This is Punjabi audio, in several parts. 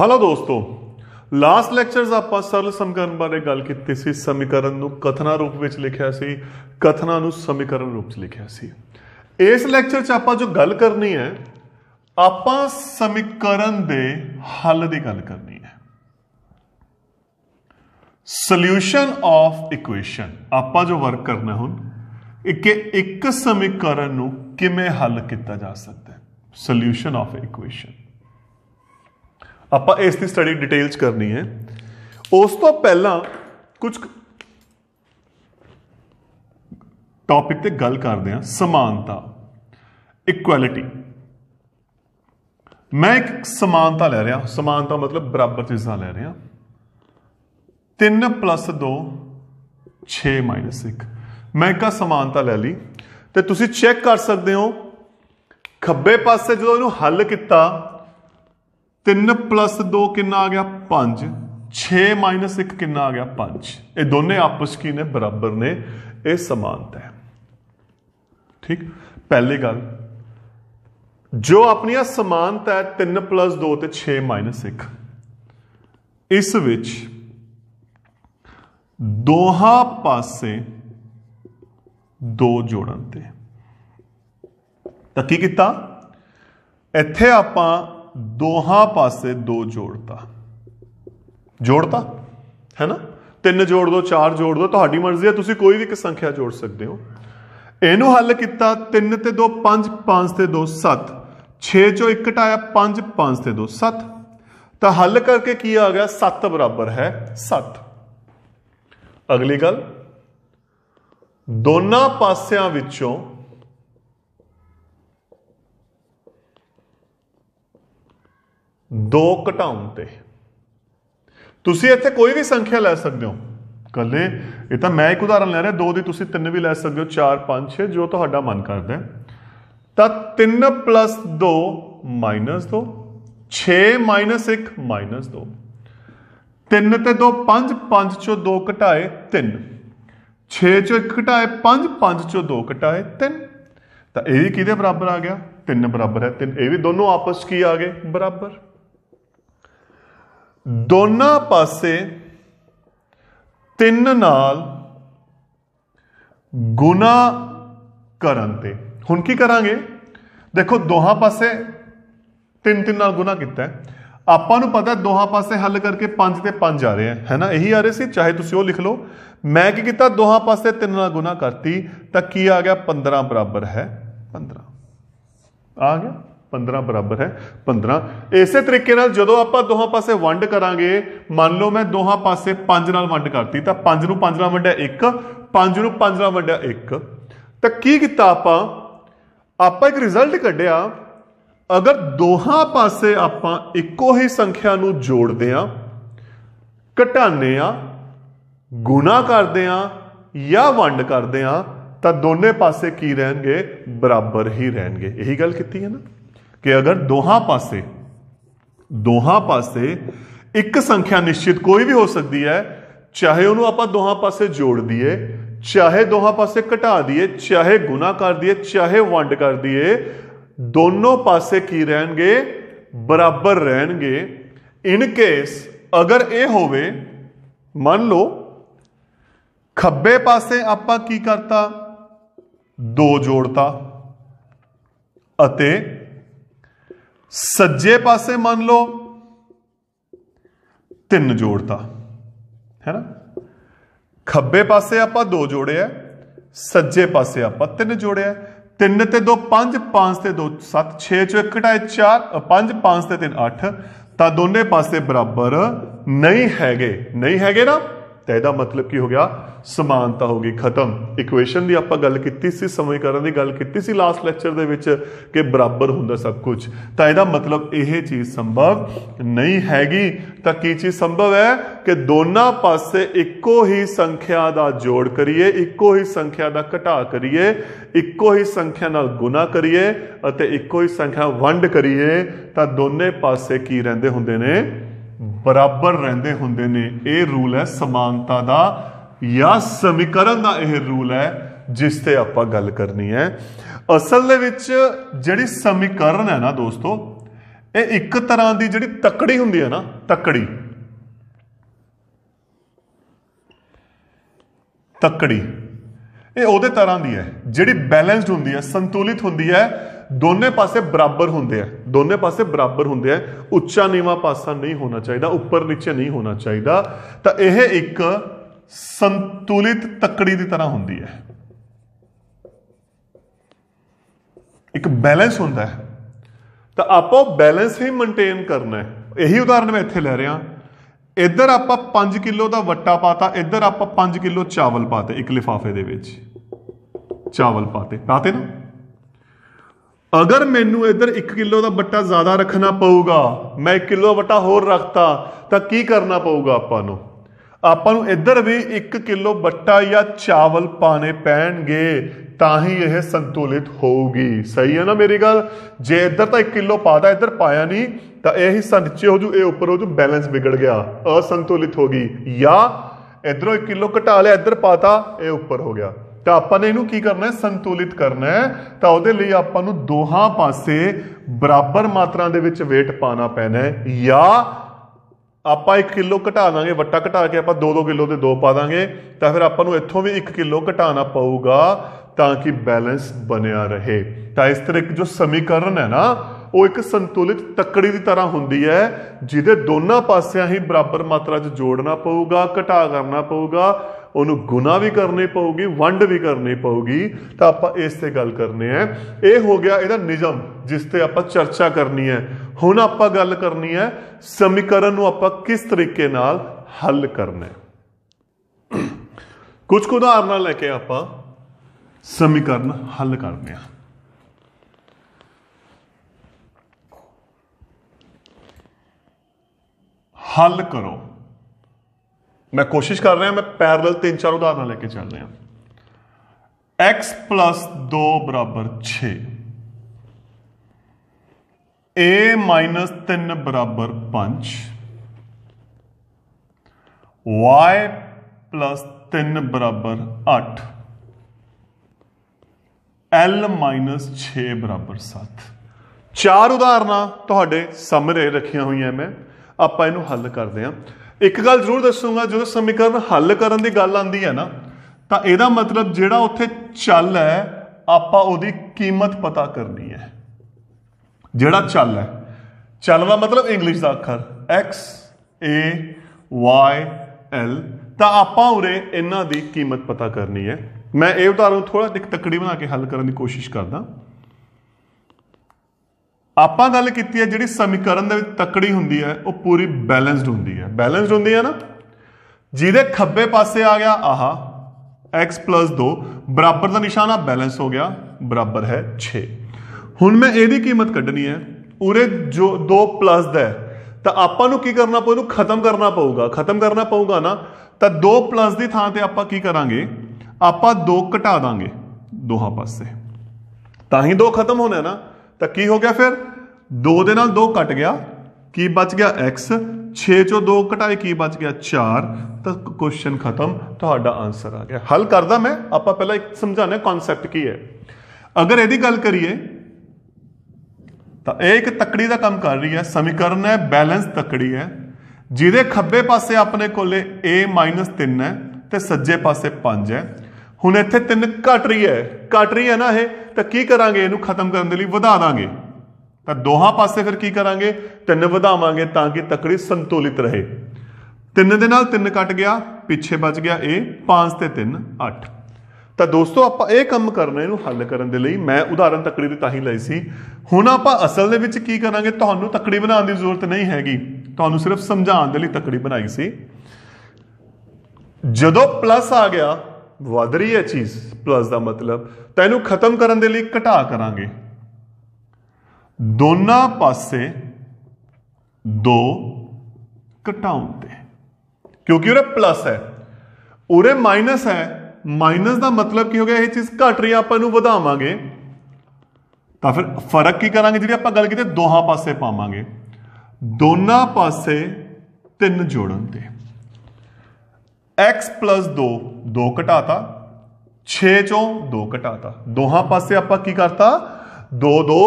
ਹਲੋ ਦੋਸਤੋ ਲਾਸਟ ਲੈਕਚਰਸ ਆਪਾਂ ਸਰਲ ਸਮੀਕਰਨ ਬਾਰੇ ਗੱਲ ਕੀਤੀ ਸੀ ਸਮੀਕਰਨ ਨੂੰ ਕਥਨਾ ਰੂਪ ਵਿੱਚ ਲਿਖਿਆ ਸੀ ਕਥਨਾ ਨੂੰ ਸਮੀਕਰਨ ਰੂਪ ਵਿੱਚ ਲਿਖਿਆ ਸੀ ਇਸ ਲੈਕਚਰ 'ਚ ਆਪਾਂ ਜੋ ਗੱਲ ਕਰਨੀ ਹੈ ਆਪਾਂ ਸਮੀਕਰਨ ਦੇ ਹੱਲ ਦੀ ਗੱਲ ਕਰਨੀ ਹੈ ਸੋਲੂਸ਼ਨ ਆਫ ਇਕੁਏਸ਼ਨ ਆਪਾਂ ਜੋ ਵਰਕ ਕਰਨਾ ਹੁਣ ਇੱਕ ਇੱਕ ਸਮੀਕਰਨ ਨੂੰ ਕਿਵੇਂ ਹੱਲ ਕੀਤਾ ਜਾ ਸਕਦਾ ਹੈ ਸੋਲੂਸ਼ਨ ਆਫ ਇਕੁਏਸ਼ਨ ਆਪਾਂ ਇਸ ਦੀ ਸਟੱਡੀ ਡਿਟੇਲਸ ਕਰਨੀ ਹੈ ਉਸ ਤੋਂ ਪਹਿਲਾਂ ਕੁਝ ਟੌਪਿਕ ਤੇ ਗੱਲ ਕਰਦੇ ਹਾਂ ਸਮਾਨਤਾ ਇਕੁਐਲਿਟੀ ਮੈਂ ਇੱਕ ਸਮਾਨਤਾ ਲੈ ਰਿਹਾ ਸਮਾਨਤਾ ਮਤਲਬ ਬਰਾਬਰ ਚੀਜ਼ਾਂ ਲੈ ਰਿਹਾ 3 2 6 1 ਮੈਂ ਕਾ ਸਮਾਨਤਾ ਲੈ ਲਈ ਤੇ ਤੁਸੀਂ ਚੈੱਕ ਕਰ ਸਕਦੇ ਹੋ ਖੱਬੇ ਪਾਸੇ ਜਦੋਂ ਇਹਨੂੰ ਹੱਲ ਕੀਤਾ 3 2 ਕਿੰਨਾ ਆ ਗਿਆ 5 6 1 ਕਿੰਨਾ ਆ ਗਿਆ 5 ਇਹ ਦੋਨੇ ਆਪਸ ਕੀ ਨੇ ਬਰਾਬਰ ਨੇ ਇਹ ਸਮਾਨਤਾ ਹੈ ਠੀਕ ਪਹਿਲੀ ਗੱਲ ਜੋ ਆਪਣੀਆਂ ਸਮਾਨਤਾ ਹੈ 3 2 ਤੇ 6 1 ਇਸ ਵਿੱਚ ਦੋਹਾਂ ਪਾਸੇ ਦੋ ਜੋੜਨ ਤੇ ਤਾਂ ਕੀ ਕੀਤਾ ਇੱਥੇ ਆਪਾਂ ਦੋਹਾਂ ਪਾਸੇ ਦੋ ਜੋੜਤਾ ਜੋੜਤਾ ਹੈ ਨਾ ਤਿੰਨ ਜੋੜ ਦੋ ਚਾਰ ਜੋੜ ਦੋ ਤੁਹਾਡੀ ਮਰਜ਼ੀ ਹੈ ਤੁਸੀਂ ਕੋਈ ਵੀ ਇੱਕ ਸੰਖਿਆ ਜੋੜ ਸਕਦੇ ਹੋ ਇਹਨੂੰ ਹੱਲ ਕੀਤਾ 3 ਤੇ 2 5 5 ਤੇ 2 7 6 ਚੋਂ ਇੱਕ ਘਟਾਇਆ 5 5 ਤੇ 2 7 ਤਾਂ ਹੱਲ ਕਰਕੇ ਕੀ ਆ ਗਿਆ 7 ਬਰਾਬਰ ਹੈ 7 ਅਗਲੀ ਗੱਲ ਦੋਨਾਂ ਪਾਸਿਆਂ ਵਿੱਚੋਂ ਦੋ ਘਟਾਉਣ ਤੇ ਤੁਸੀਂ ਇੱਥੇ ਕੋਈ ਵੀ ਸੰਖਿਆ ਲੈ ਸਕਦੇ ਹੋ ਕੱਲੇ ਇਹ ਤਾਂ ਮੈਂ ਇੱਕ ਉਦਾਹਰਨ ਲੈ ਰਿਹਾ ਦੋ ਦੀ ਤੁਸੀਂ ਤਿੰਨ ਵੀ ਲੈ ਸਕਦੇ ਹੋ 4 5 6 ਜੋ ਤੁਹਾਡਾ ਮਨ ਕਰਦਾ ਤਾਂ 3 2 2 6 1 2 3 ਤੇ 2 5 5 ਚੋਂ 2 ਘਟਾਏ 3 6 ਚੋਂ 1 ਘਟਾਏ 5 5 ਚੋਂ 2 ਘਟਾਏ 3 ਤਾਂ ਇਹ ਵੀ ਕਿਹਦੇ ਬਰਾਬਰ ਆ ਗਿਆ 3 ਬਰਾਬਰ ਹੈ 3 ਇਹ ਵੀ ਦੋਨੋਂ ਆਪਸ ਕੀ ਆ ਗਏ ਬਰਾਬਰ ਦੋਨਾਂ ਪਾਸੇ 3 ਨਾਲ ਗੁਣਾ ਕਰਨ ਤੇ ਹੁਣ ਕੀ ਕਰਾਂਗੇ ਦੇਖੋ ਦੋਹਾਂ ਪਾਸੇ 3 3 ਨਾਲ ਗੁਣਾ ਕੀਤਾ ਹੈ ਆਪਾਂ ਨੂੰ ਪਤਾ ਦੋਹਾਂ ਪਾਸੇ ਹੱਲ ਕਰਕੇ 5 ਤੇ 5 ਆ ਰਹੇ ਹੈ ਹੈਨਾ ਇਹੀ ਆ ਰਹੇ ਸੀ ਚਾਹੇ ਤੁਸੀਂ ਉਹ ਲਿਖ ਲਓ ਮੈਂ ਕੀ ਕੀਤਾ ਦੋਹਾਂ ਪਾਸੇ 3 ਨਾਲ ਗੁਣਾ ਕਰਤੀ ਤਾਂ ਕੀ ਆ ਗਿਆ 15 ਬਰਾਬਰ ਹੈ 15 ਆ ਗਿਆ 15 ਬਰਾਬਰ ਹੈ 15 ਇਸੇ ਤਰੀਕੇ ਨਾਲ ਜਦੋਂ ਆਪਾਂ ਦੋਹਾਂ ਪਾਸੇ ਵੰਡ ਕਰਾਂਗੇ ਮੰਨ ਲਓ ਮੈਂ ਦੋਹਾਂ ਪਾਸੇ 5 ਨਾਲ ਵੰਡ ਕਰਤੀ ਤਾਂ 5 ਨੂੰ 5 ਨਾਲ ਵੰਡਿਆ 1 5 ਨੂੰ 5 ਨਾਲ ਵੰਡਿਆ 1 ਤਾਂ ਕੀ ਕੀਤਾ ਆਪਾਂ ਆਪਾਂ ਇੱਕ ਰਿਜ਼ਲਟ ਕੱਢਿਆ ਅਗਰ ਦੋਹਾਂ ਪਾਸੇ ਆਪਾਂ ਇੱਕੋ ਹੀ ਸੰਖਿਆ ਨੂੰ ਜੋੜਦੇ ਆ ਘਟਾਉਂਦੇ ਆ ਗੁਣਾ ਕਰਦੇ ਆ ਜਾਂ ਵੰਡ ਕਰਦੇ ਆ ਤਾਂ ਦੋਨੇ ਪਾਸੇ ਕੀ ਰਹਿਣਗੇ ਬਰਾਬਰ ਹੀ ਰਹਿਣਗੇ ਇਹੀ ਗੱਲ ਕੀਤੀ ਹੈ ਨਾ कि अगर दोहां पासे दोहां पासे एक संख्या निश्चित कोई भी हो सकती है चाहे उन्होंने आप दोहां पासे जोड़ दिए चाहे दोहां पासे घटा दिए चाहे गुना कर दिए चाहे वंड कर दिए दोनों पासे की रहेंगे बराबर रहेंगे इन इनकेस अगर ये होवे मान लो खब्बे पासे आप करता दो जोड़ता ਸੱਜੇ ਪਾਸੇ ਮੰਨ ਲਓ ਤਿੰਨ ਜੋੜਤਾ ਹੈ ਨਾ ਖੱਬੇ ਪਾਸੇ ਆਪਾਂ ਦੋ ਜੋੜਿਆ ਸੱਜੇ ਪਾਸੇ ਆਪਾਂ ਤਿੰਨ ਜੋੜਿਆ ਤਿੰਨ ਤੇ ਦੋ ਪੰਜ ਪੰਜ ਤੇ ਦੋ ਸੱਤ 6 ਚੋਂ ਇੱਕ ਘਟਾਏ 4 ਪੰਜ ਪੰਜ ਤੇ 3 8 ਤਾਂ ਦੋਨੇ ਪਾਸੇ ਬਰਾਬਰ ਨਹੀਂ ਹੈਗੇ ਨਹੀਂ ਹੈਗੇ ਨਾ ਤਾਂ ਇਹਦਾ ਮਤਲਬ ਕੀ ਹੋ ਗਿਆ ਸਮਾਨਤਾ ਹੋ ਗਈ ਖਤਮ ਇਕੁਏਸ਼ਨ ਦੀ ਆਪਾਂ ਗੱਲ ਕੀਤੀ ਸੀ ਸਮੀਕਰਨ ਦੀ ਗੱਲ ਕੀਤੀ ਸੀ ਲਾਸਟ ਲੈਕਚਰ ਦੇ ਵਿੱਚ ਕਿ ਬਰਾਬਰ ਹੁੰਦਾ ਸਭ ਕੁਝ ਤਾਂ ਇਹਦਾ ਮਤਲਬ ਇਹ ਚੀਜ਼ ਸੰਭਵ ਨਹੀਂ ਹੈਗੀ ਤਾਂ ਕੀ ਚੀਜ਼ ਸੰਭਵ ਹੈ ਕਿ ਦੋਨਾਂ ਪਾਸੇ ਇੱਕੋ ਹੀ ਸੰਖਿਆ ਦਾ ਜੋੜ ਕਰੀਏ ਇੱਕੋ ਹੀ ਸੰਖਿਆ ਦਾ ਘਟਾ ਕਰੀਏ ਇੱਕੋ ਹੀ ਸੰਖਿਆ ਨਾਲ ਗੁਣਾ ਕਰੀਏ ਅਤੇ ਇੱਕੋ ਹੀ ਸੰਖਿਆ ਵੰਡ ਕਰੀਏ ਤਾਂ ਦੋਨੇ ਪਾਸੇ ਕੀ ਰਹਿੰਦੇ ਹੁੰਦੇ ਨੇ ਬਰਾਬਰ ਰਹਿੰਦੇ ਹੁੰਦੇ ਨੇ ਇਹ ਰੂਲ ਹੈ ਸਮਾਨਤਾ ਦਾ ਜਾਂ ਸਮੀਕਰਨ ਦਾ ਇਹ ਰੂਲ ਹੈ ਜਿਸ ਤੇ ਆਪਾਂ ਗੱਲ ਕਰਨੀ ਹੈ ਅਸਲ ਦੇ ਵਿੱਚ ਜਿਹੜੀ ਸਮੀਕਰਨ ਹੈ ਨਾ ਦੋਸਤੋ ਇਹ ਇੱਕ ਤਰ੍ਹਾਂ ਦੀ ਜਿਹੜੀ ਤੱਕੜੀ ਹੁੰਦੀ ਹੈ ਨਾ ਤੱਕੜੀ ਤੱਕੜੀ ਇਹ ਉਹਦੇ ਤਰ੍ਹਾਂ ਦੀ ਹੈ ਜਿਹੜੀ ਬੈਲੈਂਸਡ ਹੁੰਦੀ ਹੈ ਸੰਤੁਲਿਤ ਹੁੰਦੀ ਹੈ ਦੋਨੇ ਪਾਸੇ ਬਰਾਬਰ ਹੁੰਦੇ ਆ ਦੋਨੇ ਪਾਸੇ ਬਰਾਬਰ ਹੁੰਦੇ ਆ ਉੱਚਾ ਨੀਵਾ ਪਾਸਾ ਨਹੀਂ ਹੋਣਾ ਚਾਹੀਦਾ ਉੱਪਰ ਨੀਚੇ ਨਹੀਂ ਹੋਣਾ ਚਾਹੀਦਾ ਤਾਂ ਇਹ ਇੱਕ ਸੰਤੁਲਿਤ ਤਕੜੀ ਦੀ ਤਰ੍ਹਾਂ ਹੁੰਦੀ ਹੈ ਇੱਕ ਬੈਲੈਂਸ ਹੁੰਦਾ ਹੈ ਤਾਂ ਆਪਾਂ ਬੈਲੈਂਸ ਹੀ ਮੇਨਟੇਨ ਕਰਨਾ ਹੈ ਇਹੀ ਉਦਾਹਰਨ ਮੈਂ ਇੱਥੇ ਲੈ ਰਿਹਾ ਇੱਧਰ ਆਪਾਂ 5 ਕਿਲੋ ਦਾ ਵੱਟਾ ਪਾਤਾ ਇੱਧਰ ਆਪਾਂ 5 ਕਿਲੋ ਚਾਵਲ ਪਾਤੇ ਇੱਕ ਲਿਫਾਫੇ ਦੇ ਵਿੱਚ ਚਾਵਲ ਪਾਤੇ ਪਾਤੇ ਨਾ ਅਗਰ ਮੈਨੂੰ ਇੱਧਰ 1 ਕਿਲੋ ਦਾ ਬੱਟਾ ਜ਼ਿਆਦਾ ਰੱਖਣਾ ਪਊਗਾ ਮੈਂ 1 ਕਿਲੋ ਬੱਟਾ ਹੋਰ ਰੱਖਤਾ ਤਾਂ ਕੀ ਕਰਨਾ ਪਊਗਾ ਆਪਾਂ ਨੂੰ ਆਪਾਂ ਨੂੰ ਇੱਧਰ ਵੀ 1 ਕਿਲੋ ਬੱਟਾ ਜਾਂ ਚਾਵਲ ਪਾਣੇ ਪੈਣਗੇ ਤਾਂ ਹੀ ਇਹ ਸੰਤੁਲਿਤ ਹੋਊਗੀ ਸਹੀ ਹੈ ਨਾ ਮੇਰੀ ਗੱਲ ਜੇ ਇੱਧਰ ਤਾਂ 1 ਕਿਲੋ ਪਾਦਾ ਇੱਧਰ ਪਾਇਆ ਨਹੀਂ ਤਾਂ ਇਹ ਹਿੱਸਾ ਨੀਚੇ ਹੋ ਜੂ ਇਹ ਉੱਪਰ ਹੋ ਜੂ ਬੈਲੈਂਸ ਵਿਗੜ ਗਿਆ ਅਸੰਤੁਲਿਤ ਹੋ ਗਈ ਜਾਂ ਇਧਰੋਂ 1 ਕਿਲੋ ਘਟਾ ਲਿਆ ਇੱਧਰ ਪਾਤਾ ਇਹ ਉੱਪਰ ਹੋ ਗਿਆ ਤਾਂ ਆਪਾਂ ਨੇ ਇਹਨੂੰ ਕੀ ਕਰਨਾ ਹੈ ਸੰਤੁਲਿਤ ਕਰਨਾ ਹੈ ਤਾਂ ਉਹਦੇ ਲਈ ਆਪਾਂ ਨੂੰ ਦੋਹਾਂ ਪਾਸੇ ਬਰਾਬਰ ਮਾਤਰਾ ਦੇ ਵਿੱਚ weight ਪਾਣਾ ਪੈਣਾ ਹੈ ਜਾਂ ਆਪਾਂ 1 ਕਿਲੋ ਘਟਾ ਦਾਂਗੇ ਵੱਟਾ ਘਟਾ ਕੇ ਆਪਾਂ 2-2 ਕਿਲੋ ਦੇ ਦੋ ਪਾ ਦਾਂਗੇ ਤਾਂ ਫਿਰ ਆਪਾਂ ਨੂੰ ਇੱਥੋਂ ਵੀ 1 ਕਿਲੋ ਘਟਾਣਾ ਪਊਗਾ ਤਾਂ ਕਿ ਬੈਲੈਂਸ ਬਣਿਆ ਰਹੇ ਤਾਂ ਇਸ ਤਰ੍ਹਾਂ ਇੱਕ ਜੋ ਸਮੀਕਰਨ ਹੈ ਨਾ ਉਹ ਇੱਕ ਸੰਤੁਲਿਤ ਤੱਕੜੀ ਦੀ ਤਰ੍ਹਾਂ ਹੁੰਦੀ ਹੈ ਜਿਹਦੇ ਦੋਨਾਂ ਪਾਸਿਆਂ ਹੀ ਬਰਾਬਰ ਮਾਤਰਾ 'ਚ ਜੋੜਨਾ ਪਊਗਾ ਘਟਾ ਕਰਨਾ ਪਊਗਾ ਉਹਨੂੰ ਗੁਨਾ ਵੀ ਕਰਨੇ ਪਊਗੀ ਵੰਡ ਵੀ ਕਰਨੀ ਪਊਗੀ ਤਾਂ ਆਪਾਂ ਇਸ ਤੇ ਗੱਲ ਕਰਨੇ ਆ ਇਹ ਹੋ ਗਿਆ ਇਹਦਾ ਨਿਯਮ ਜਿਸ ਤੇ ਆਪਾਂ ਚਰਚਾ ਕਰਨੀ ਹੈ ਹੁਣ ਆਪਾਂ ਗੱਲ ਕਰਨੀ ਹੈ ਸਮੀਕਰਨ ਨੂੰ ਆਪਾਂ ਕਿਸ ਤਰੀਕੇ ਨਾਲ ਹੱਲ ਕਰਨਾ ਹੈ ਕੁਝ ਉਦਾਹਰਨਾਂ ਲੈ ਕੇ ਆਪਾਂ ਸਮੀਕਰਨ ਹੱਲ ਕਰਨੇ ਆ ਹੱਲ ਕਰੋ ਮੈਂ ਕੋਸ਼ਿਸ਼ ਕਰ ਰਿਹਾ ਮੈਂ ਪੈਰਲਲ ਤਿੰਨ ਚਾਰ ਉਦਾਹਰਨਾਂ ਲੈ ਕੇ ਚੱਲ ਰਿਹਾ x 2 6 a 3 5 y 3 8 l 6 7 ਚਾਰ ਉਦਾਹਰਨਾਂ ਤੁਹਾਡੇ ਸਾਹਮਣੇ ਰੱਖੀਆਂ ਹੋਈਆਂ ਮੈਂ ਆਪਾਂ ਇਹਨੂੰ ਹੱਲ ਕਰਦੇ ਹਾਂ ਇੱਕ ਗੱਲ ਜ਼ਰੂਰ ਦੱਸੂਗਾ ਜਦੋਂ ਸਮੀਕਰਨ ਹੱਲ ਕਰਨ ਦੀ ਗੱਲ ਆਂਦੀ ਹੈ ਨਾ ਤਾਂ ਇਹਦਾ ਮਤਲਬ ਜਿਹੜਾ ਉੱਥੇ ਚੱਲ ਹੈ ਆਪਾਂ ਉਹਦੀ ਕੀਮਤ ਪਤਾ ਕਰਨੀ ਹੈ ਜਿਹੜਾ ਚੱਲ ਹੈ ਚੱਲ ਦਾ ਮਤਲਬ ਇੰਗਲਿਸ਼ ਦਾ ਅੱਖਰ x a y l ਤਾਂ ਆਪਾਂ ਉਰੇ ਇਹਨਾਂ ਦੀ ਕੀਮਤ ਪਤਾ ਕਰਨੀ ਹੈ ਮੈਂ ਇਹ ਉਦਾਹਰਨ ਥੋੜਾ ਤਕੜੀ ਬਣਾ ਕੇ ਹੱਲ ਕਰਨ ਦੀ ਕੋਸ਼ਿਸ਼ ਕਰਦਾ ਆਪਾਂ ਗੱਲ ਕੀਤੀ ਹੈ ਜਿਹੜੀ ਸਮੀਕਰਨ ਦੇ ਵਿੱਚ ਤਕੜੀ ਹੁੰਦੀ ਹੈ ਉਹ ਪੂਰੀ ਬੈਲੈਂਸਡ ਹੁੰਦੀ ਹੈ ਬੈਲੈਂਸਡ ਹੁੰਦੀ ਹੈ ਨਾ ਜਿਹਦੇ ਖੱਬੇ ਪਾਸੇ ਆ ਗਿਆ ਆਹਾ x 2 ਬਰਾਬਰ ਦਾ ਨਿਸ਼ਾਨ ਆ ਬੈਲੈਂਸ ਹੋ ਗਿਆ ਬਰਾਬਰ ਹੈ 6 ਹੁਣ ਮੈਂ ਇਹਦੀ ਕੀਮਤ ਕੱਢਣੀ ਹੈ ਉਰੇ ਜੋ 2 ਪਲੱਸ ਦਾ ਹੈ ਤਾਂ ਆਪਾਂ ਨੂੰ ਕੀ ਕਰਨਾ ਪਊ ਇਹਨੂੰ ਖਤਮ ਕਰਨਾ ਪਊਗਾ ਖਤਮ ਕਰਨਾ ਪਊਗਾ ਨਾ ਤਾਂ 2 ਪਲੱਸ ਦੀ ਥਾਂ ਤੇ ਆਪਾਂ ਕੀ ਕਰਾਂਗੇ ਆਪਾਂ 2 ਘਟਾ ਦਾਂਗੇ ਦੋਹਾਂ ਪਾਸੇ ਤਾਂ ਹੀ 2 ਖਤਮ ਹੋਣਾ ਨਾ ਤਾਂ ਕੀ ਹੋ ਗਿਆ ਫਿਰ 2 ਦੇ ਨਾਲ 2 ਕੱਟ ਗਿਆ ਕੀ ਬਚ ਗਿਆ x 6 ਚੋਂ 2 ਘਟਾਏ ਕੀ ਬਚ ਗਿਆ 4 ਤਾਂ ਕੁਐਸਚਨ ਖਤਮ ਤੁਹਾਡਾ ਆਨਸਰ ਆ ਗਿਆ ਹੱਲ ਕਰਦਾ ਮੈਂ ਆਪਾਂ ਪਹਿਲਾਂ ਇੱਕ ਸਮਝਾਣਾ ਕਨਸੈਪਟ ਕੀ ਹੈ ਅਗਰ ਇਹਦੀ ਗੱਲ ਕਰੀਏ ਤਾਂ ਇਹ ਇੱਕ ਤਕੜੀ ਦਾ ਕੰਮ ਕਰ ਰਹੀ ਹੈ ਸਮੀਕਰਨ ਹੈ ਬੈਲੈਂਸ ਤਕੜੀ ਹੈ ਜਿਹਦੇ ਖੱਬੇ ਪਾਸੇ ਆਪਣੇ ਕੋਲੇ a 3 ਹੈ ਤੇ ਸੱਜੇ ਪਾਸੇ 5 ਹੈ ਹੁਣ ਇੱਥੇ ਤਿੰਨ ਘਟ ਰਹੀ ਹੈ ਘਟ ਰਹੀ ਹੈ ਨਾ ਇਹ ਤਾਂ ਕੀ ਕਰਾਂਗੇ ਇਹਨੂੰ ਖਤਮ ਕਰਨ ਦੇ ਲਈ ਵਧਾ ਦਾਂਗੇ ਤਾਂ ਦੋਹਾਂ ਪਾਸੇ ਫਿਰ ਕੀ ਕਰਾਂਗੇ ਤਿੰਨ ਵਧਾਵਾਂਗੇ ਤਾਂ ਕਿ ਤਕੜੀ ਸੰਤੁਲਿਤ ਰਹੇ ਤਿੰਨ ਦੇ ਨਾਲ ਤਿੰਨ ਕੱਟ ਗਿਆ ਪਿੱਛੇ ਬਚ ਗਿਆ ਇਹ 5 ਤੇ 3 8 ਤਾਂ ਦੋਸਤੋ ਆਪਾਂ ਇਹ ਕੰਮ ਕਰਨਾ ਇਹਨੂੰ ਹੱਲ ਕਰਨ ਦੇ ਲਈ ਮੈਂ ਉਦਾਹਰਨ ਤਕੜੀ ਦੀ ਤਾਂ ਹੀ ਲਈ ਸੀ ਹੁਣ ਆਪਾਂ ਅਸਲ ਦੇ ਵਿੱਚ ਕੀ ਕਰਾਂਗੇ ਤੁਹਾਨੂੰ ਤਕੜੀ ਬਣਾਉਣ ਦੀ ਜ਼ਰੂਰਤ ਨਹੀਂ ਹੈਗੀ ਤੁਹਾਨੂੰ ਸਿਰਫ ਸਮਝਾਉਣ ਦੇ ਲਈ ਤਕੜੀ ਬਣਾਈ ਸੀ ਜਦੋਂ ਪਲੱਸ ਆ ਗਿਆ ਵਧ ਰਹੀ ਹੈ ਚੀਜ਼ ਪਲੱਸ ਦਾ ਮਤਲਬ ਤਾਂ ਇਹਨੂੰ ਖਤਮ ਕਰਨ ਦੇ ਲਈ ਘਟਾ ਕਰਾਂਗੇ ਦੋਨਾਂ ਪਾਸੇ ਦੋ ਘਟਾਉਣ ਤੇ ਕਿਉਂਕਿ ਉਹਦਾ ਪਲੱਸ ਹੈ ਉਰੇ ਮਾਈਨਸ ਹੈ ਮਾਈਨਸ ਦਾ ਮਤਲਬ ਕੀ ਹੋ ਗਿਆ ਇਹ ਚੀਜ਼ ਘਟ ਰਹੀ ਆਪਾਂ ਨੂੰ ਵਧਾਵਾਂਗੇ ਤਾਂ ਫਿਰ ਫਰਕ ਕੀ ਕਰਾਂਗੇ ਜਿਹੜੀ ਆਪਾਂ ਗੱਲ ਕੀਤੀ ਦੋਹਾਂ ਪਾਸੇ ਪਾਵਾਂਗੇ ਦੋਨਾਂ ਪਾਸੇ ਤਿੰਨ ਜੋੜਨ ਤੇ x 2 2 ਘਟਾਤਾ 6 ਚੋਂ 2 ਘਟਾਤਾ ਦੋਹਾਂ ਪਾਸੇ ਆਪਾਂ ਕੀ ਕਰਤਾ 2 2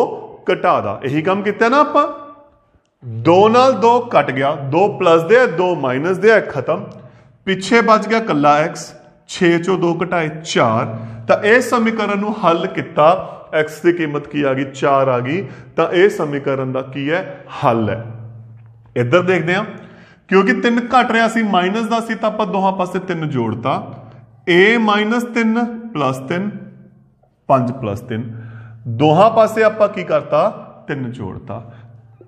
ਘਟਾਦਾ ਇਹੀ ਕੰਮ ਕੀਤਾ ਨਾ ਆਪਾਂ 2 ਨਾਲ 2 ਕੱਟ ਗਿਆ 2 ਪਲੱਸ ਦੇ 2 ਮਾਈਨਸ ਦੇ ਖਤਮ ਪਿੱਛੇ ਬਚ ਗਿਆ ਕੱਲਾ x 6 ਚੋਂ 2 ਘਟਾਏ 4 ਤਾਂ ਇਹ ਸਮੀਕਰਨ ਨੂੰ ਹੱਲ ਕੀਤਾ x ਦੀ ਕੀਮਤ ਕੀ ਆ ਗਈ 4 ਆ ਗਈ ਤਾਂ ਇਹ ਸਮੀਕਰਨ ਦਾ ਕੀ ਹੈ ਹੱਲ ਹੈ ਇੱਧਰ ਦੇਖਦੇ ਹਾਂ ਕਿਉਂਕਿ 3 ਘਟ ਰਿਹਾ ਸੀ ਮਾਈਨਸ ਦਾ ਸੀ ਤਾਂ ਆਪਾਂ ਦੋਹਾਂ ਪਾਸੇ 3 ਜੋੜਤਾ a 3 3 5 3 ਦੋਹਾਂ ਪਾਸੇ ਆਪਾਂ ਕੀ ਕਰਤਾ 3 ਜੋੜਤਾ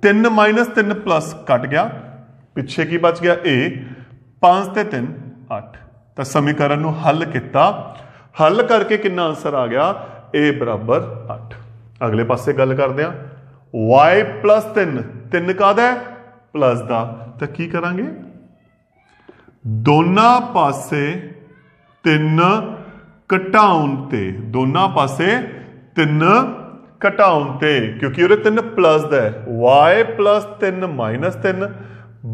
3 3 ਕੱਟ ਗਿਆ ਪਿੱਛੇ ਕੀ ਬਚ ਗਿਆ a 5 ਤੇ 3 8 ਤਾਂ ਸਮੀਕਰਨ ਨੂੰ ਹੱਲ ਕੀਤਾ ਹੱਲ ਕਰਕੇ ਕਿੰਨਾ ਆਨਸਰ ਆ ਗਿਆ a 8 ਅਗਲੇ ਪਾਸੇ ਗੱਲ ਕਰਦੇ ਆ y 3 3 ਕਾਦਾ ਹੈ प्लस द तो की करा दोना पासे तीन घटाते दो पास तीन घटाते क्योंकि वे तीन प्लस द वाई प्लस तीन माइनस तीन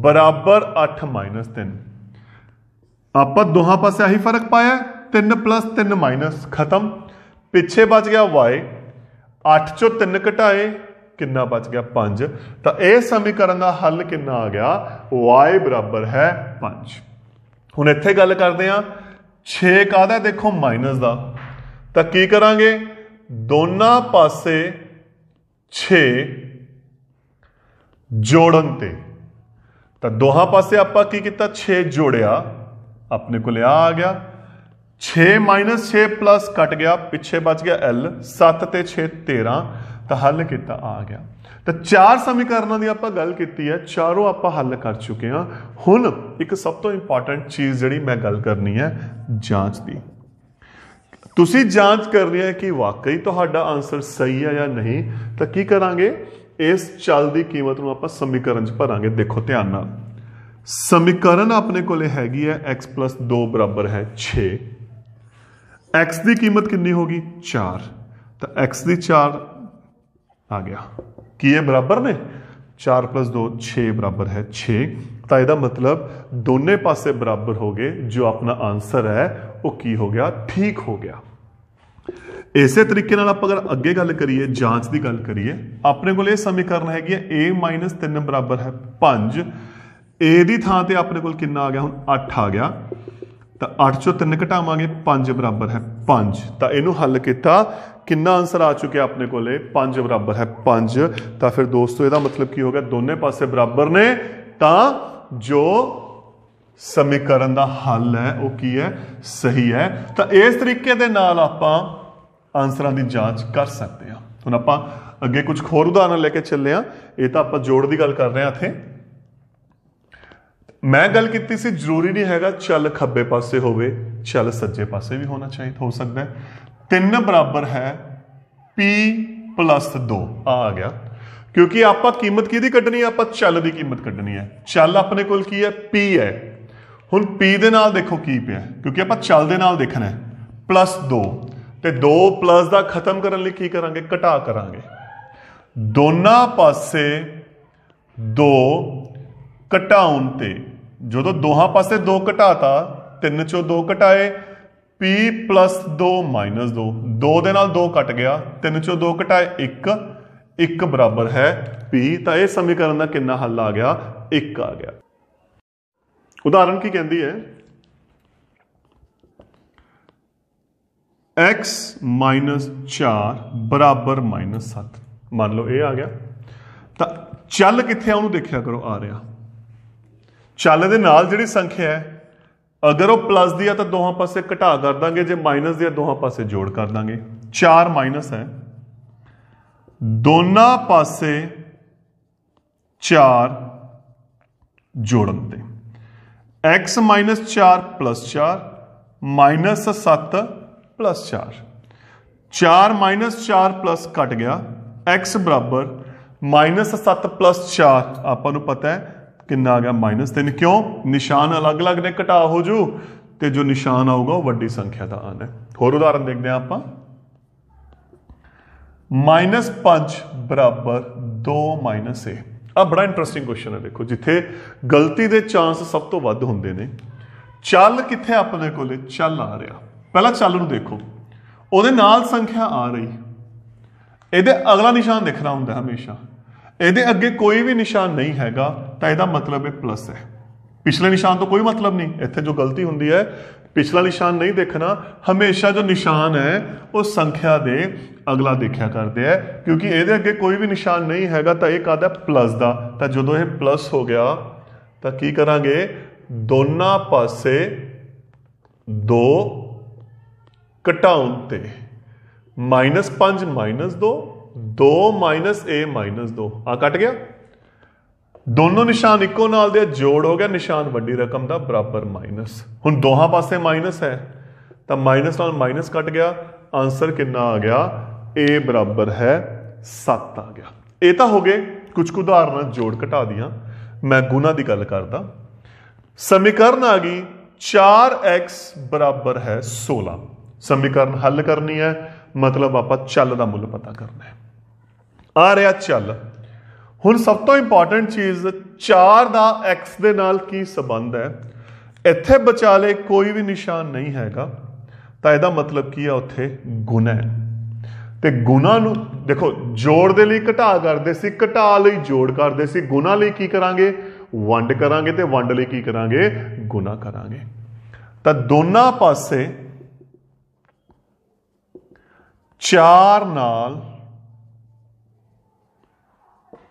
बराबर अठ माइनस तीन आप दोह पास आही फर्क पाया तीन प्लस तीन माइनस खत्म पिछे बच गया वाई अठ चो तीन घटाए ਕਿੰਨਾ ਬਚ ਗਿਆ 5 ਤਾਂ ਇਹ ਸਮੀਕਰਨ ਦਾ ਹੱਲ ਕਿੰਨਾ ਆ ਗਿਆ y ਬਰਾਬਰ ਹੈ 5 ਹੁਣ ਇੱਥੇ ਗੱਲ ਕਰਦੇ ਆ 6 ਕਾਹਦਾ ਦੇਖੋ ਮਾਈਨਸ ਦਾ ਤਾਂ ਕੀ ਕਰਾਂਗੇ ਦੋਨਾਂ ਪਾਸੇ 6 ਜੋੜਨ ਤੇ ਤਾਂ ਦੋਹਾਂ ਪਾਸੇ ਆਪਾਂ ਕੀ ਕੀਤਾ 6 ਜੋੜਿਆ ਆਪਣੇ ਕੋਲ ਆ ਆ ਗਿਆ 6 6 ਕੱਟ ਗਿਆ ਪਿੱਛੇ ਬਚ ਗਿਆ l 7 ਤੇ 6 13 ਤਾਂ ਹੱਲ ਕੀਤਾ ਆ ਗਿਆ ਤਾਂ ਚਾਰ ਸਮੀਕਰਨਾਂ ਦੀ ਆਪਾਂ ਗੱਲ ਕੀਤੀ ਹੈ ਚਾਰੋਂ ਆਪਾਂ ਹੱਲ ਕਰ ਚੁੱਕੇ ਹਾਂ ਹੁਣ ਇੱਕ ਸਭ ਤੋਂ ਇੰਪੋਰਟੈਂਟ ਚੀਜ਼ ਜਿਹੜੀ ਮੈਂ ਗੱਲ ਕਰਨੀ ਹੈ ਜਾਂਚ ਦੀ ਤੁਸੀਂ ਜਾਂਚ ਰਹੇ ਹੋ ਕਿ ਵਾਕਈ ਤੁਹਾਡਾ ਆਨਸਰ ਸਹੀ ਹੈ ਜਾਂ ਨਹੀਂ ਤਾਂ ਕੀ ਕਰਾਂਗੇ ਇਸ ਚਲ ਦੀ ਕੀਮਤ ਨੂੰ ਆਪਾਂ ਸਮੀਕਰਨ 'ਚ ਭਰਾਂਗੇ ਦੇਖੋ ਧਿਆਨ ਨਾਲ ਸਮੀਕਰਨ ਆਪਣੇ ਕੋਲੇ ਹੈਗੀ ਹੈ x 2 ਬਰਾਬਰ ਹੈ 6 x ਦੀ ਕੀਮਤ ਕਿੰਨੀ ਹੋਗੀ 4 ਤਾਂ x ਦੀ 4 आ गया कि ये बराबर ने चार प्लस दो छ बराबर है छ मतलब दोनों पासे बराबर हो गए जो अपना आंसर है वह की हो गया ठीक हो गया इसे तरीके अगर अगे गल करिए जांच की गल करिए अपने को समीकरण है, ए माइनस तीन बराबर है पांच ए की थान पर अपने को गया हूँ अठ आ गया। ਤਾਂ 8 ਚੋਂ 3 ਘਟਾਵਾਂਗੇ 5 ਬਰਾਬਰ ਹੈ 5 ਤਾਂ ਇਹਨੂੰ ਹੱਲ ਕੀਤਾ ਕਿੰਨਾ ਆਨਸਰ ਆ ਚੁੱਕਿਆ ਆਪਣੇ ਕੋਲੇ 5 ਬਰਾਬਰ ਹੈ 5 ਤਾਂ ਫਿਰ ਦੋਸਤੋ ਇਹਦਾ ਮਤਲਬ ਕੀ ਹੋ ਗਿਆ ਦੋਨੇ ਪਾਸੇ ਬਰਾਬਰ ਨੇ ਤਾਂ ਜੋ ਸਮੀਕਰਨ ਦਾ ਹੱਲ ਹੈ ਉਹ ਕੀ ਹੈ ਸਹੀ ਹੈ ਤਾਂ ਇਸ ਤਰੀਕੇ ਦੇ ਨਾਲ ਆਪਾਂ ਆਨਸਰਾਂ ਦੀ ਜਾਂਚ ਕਰ ਸਕਦੇ ਹਾਂ ਹੁਣ ਆਪਾਂ ਅੱਗੇ ਕੁਝ ਹੋਰ ਉਦਾਹਰਨ ਲੈ ਕੇ ਚੱਲੇ ਆ ਇਹ ਤਾਂ ਆਪਾਂ ਜੋੜ ਦੀ ਗੱਲ ਕਰ ਰਹੇ ਆ ਇੱਥੇ ਮੈਂ ਗੱਲ ਕੀਤੀ ਸੀ ਜ਼ਰੂਰੀ ਨਹੀਂ ਹੈਗਾ ਚੱਲ ਖੱਬੇ ਪਾਸੇ ਹੋਵੇ ਚੱਲ ਸੱਜੇ ਪਾਸੇ ਵੀ ਹੋਣਾ ਚਾਹੀਦਾ ਹੋ ਸਕਦਾ ਹੈ 3 ਬਰਾਬਰ ਹੈ p 2 ਆ ਆ ਗਿਆ ਕਿਉਂਕਿ ਆਪਾਂ ਕੀਮਤ ਕਿਹਦੀ ਕੱਢਣੀ ਹੈ ਆਪਾਂ ਚੱਲ ਦੀ ਕੀਮਤ ਕੱਢਣੀ ਹੈ ਚੱਲ ਆਪਣੇ ਕੋਲ ਕੀ ਹੈ p ਹੈ ਹੁਣ p ਦੇ ਨਾਲ ਦੇਖੋ ਕੀ ਪਿਆ ਕਿਉਂਕਿ ਆਪਾਂ ਚੱਲ ਦੇ ਨਾਲ ਦੇਖਣਾ ਹੈ ਪਲੱਸ 2 ਤੇ 2 ਪਲੱਸ ਦਾ ਖਤਮ ਕਰਨ ਲਈ ਕੀ ਕਰਾਂਗੇ ਘਟਾ ਕਰਾਂਗੇ ਦੋਨਾਂ ਪਾਸੇ 2 ਘਟਾਉਣ ਤੇ ਜਦੋਂ ਦੋਹਾਂ ਪਾਸੇ 2 ਘਟਾਤਾ 3 ਚੋਂ 2 ਘਟਾਏ p 2 2 2 ਦੇ ਨਾਲ 2 ਕੱਟ ਗਿਆ 3 ਚੋਂ 2 ਘਟਾਏ 1 1 ਬਰਾਬਰ ਹੈ p ਤਾਂ ਇਹ ਸਮੀਕਰਨ ਦਾ ਕਿੰਨਾ ਹੱਲ ਆ ਗਿਆ 1 ਆ ਗਿਆ ਉਦਾਹਰਨ ਕੀ ਕਹਿੰਦੀ ਹੈ x 4 -7 ਮੰਨ ਲਓ ਇਹ ਆ ਗਿਆ ਤਾਂ ਚੱਲ ਕਿੱਥੇ ਆ ਉਹਨੂੰ ਦੇਖਿਆ ਕਰੋ ਆ ਰਿਹਾ ਚੱਲ ਦੇ ਨਾਲ ਜਿਹੜੀ ਸੰਖਿਆ ਹੈ ਅਗਰ ਉਹ ਪਲੱਸ ਦੀ ਆ ਤਾਂ ਦੋਹਾਂ ਪਾਸੇ ਘਟਾ ਕਰ ਦਾਂਗੇ ਜੇ ਮਾਈਨਸ ਦੀ ਆ ਦੋਹਾਂ ਪਾਸੇ ਜੋੜ ਕਰ ਦਾਂਗੇ 4 ਮਾਈਨਸ ਹੈ ਦੋਨਾਂ ਪਾਸੇ 4 ਜੋੜਨ ਤੇ x 4 4 7 4 4 4 ਕੱਟ ਗਿਆ x 7 4 ਆਪਾਂ ਨੂੰ ਪਤਾ ਹੈ ਕਿੰਨਾ ਆ ਗਿਆ -3 ਕਿਉਂ ਨਿਸ਼ਾਨ ਅਲੱਗ-ਅਲੱਗ ਨੇ ਘਟਾ ਹੋ ਜੂ ਤੇ ਜੋ ਨਿਸ਼ਾਨ ਆਊਗਾ ਉਹ ਵੱਡੀ ਸੰਖਿਆ ਦਾ ਆਣਾ ਹੋਰ ਉਦਾਹਰਨ ਦੇਖਦੇ ਆ ਆਪਾਂ -5 ਬਰਾਬਰ 2 a ਆ ਬੜਾ ਇੰਟਰਸਟਿੰਗ ਕੁਐਸਚਨ ਹੈ ਦੇਖੋ ਜਿੱਥੇ ਗਲਤੀ ਦੇ ਚਾਂਸ ਸਭ ਤੋਂ ਵੱਧ ਹੁੰਦੇ ਨੇ ਚੱਲ ਕਿੱਥੇ ਆਪਣੇ ਕੋਲੇ ਚੱਲ ਆ ਰਿਹਾ ਪਹਿਲਾਂ ਚੱਲ ਨੂੰ ਦੇਖੋ ਉਹਦੇ ਨਾਲ ਸੰਖਿਆ ਆ ਰਹੀ ਇਹਦੇ ਅਗਲਾ ਨਿਸ਼ਾਨ ਦੇਖਣਾ ਹੁੰਦਾ ਹਮੇਸ਼ਾ ये अगे कोई भी निशान नहीं है तो यह मतलब है प्लस है पिछले निशान तो कोई मतलब नहीं इतने जो गलती होंगी है पिछला निशान नहीं देखना हमेशा जो निशान है वह संख्या दे अगला देखा करते हैं क्योंकि ये अगे कोई भी निशान नहीं है तो यह कहता प्लस का तो जो ये प्लस हो गया तो की करा दो पास दो कटाउन माइनस पाँच माइनस दो 2 a 2 ਆ ਕੱਟ ਗਿਆ ਦੋਨੋਂ ਨਿਸ਼ਾਨ ਇੱਕੋ ਨਾਲ ਦੇ ਜੋੜ ਹੋ ਗਿਆ ਨਿਸ਼ਾਨ ਵੱਡੀ ਰਕਮ ਦਾ ਬਰਾਬਰ ਮਾਈਨਸ ਹੁਣ ਦੋਹਾਂ ਪਾਸੇ ਮਾਈਨਸ ਹੈ ਤਾਂ ਮਾਈਨਸ ਨਾਲ ਮਾਈਨਸ ਕੱਟ ਗਿਆ ਆਨਸਰ ਕਿੰਨਾ ਆ ਗਿਆ a ਬਰਾਬਰ ਹੈ 7 ਆ ਗਿਆ ਇਹ ਤਾਂ ਹੋ ਗਏ ਕੁਝ ਕੁ ਉਦਾਹਰਨਾਂ ਜੋੜ ਘਟਾ ਦੀਆਂ ਮੈਂ ਗੁਣਾ ਦੀ ਗੱਲ ਕਰਦਾ ਸਮੀਕਰਨ ਆ ਗਈ 4x ਬਰਾਬਰ ਹੈ 16 ਸਮੀਕਰਨ ਹੱਲ ਕਰਨੀ ਹੈ ਮਤਲਬ ਆਪਾਂ ਚੱਲ ਦਾ ਮੁੱਲ ਪਤਾ ਕਰਨਾ ਹੈ ਆ ਰਿਹਾ ਚੱਲ ਹੁਣ ਸਭ ਤੋਂ ਇੰਪੋਰਟੈਂਟ ਚੀਜ਼ 4 ਦਾ x ਦੇ ਨਾਲ ਕੀ ਸੰਬੰਧ ਹੈ ਇੱਥੇ ਵਿਚਾਲੇ ਕੋਈ ਵੀ ਨਿਸ਼ਾਨ ਨਹੀਂ ਹੈਗਾ ਤਾਂ ਇਹਦਾ ਮਤਲਬ ਕੀ ਹੈ ਉੱਥੇ ਗੁਣਾ ਹੈ ਤੇ ਗੁਣਾ ਨੂੰ ਦੇਖੋ ਜੋੜ ਦੇ ਲਈ ਘਟਾ ਕਰਦੇ ਸੀ ਘਟਾ ਲਈ ਜੋੜ ਕਰਦੇ ਸੀ ਗੁਣਾ ਲਈ ਕੀ ਕਰਾਂਗੇ ਵੰਡ ਕਰਾਂਗੇ ਤੇ ਵੰਡ ਲਈ ਕੀ ਕਰਾਂਗੇ ਗੁਣਾ ਕਰਾਂਗੇ ਤਾਂ ਦੋਨਾਂ ਪਾਸੇ 4 ਨਾਲ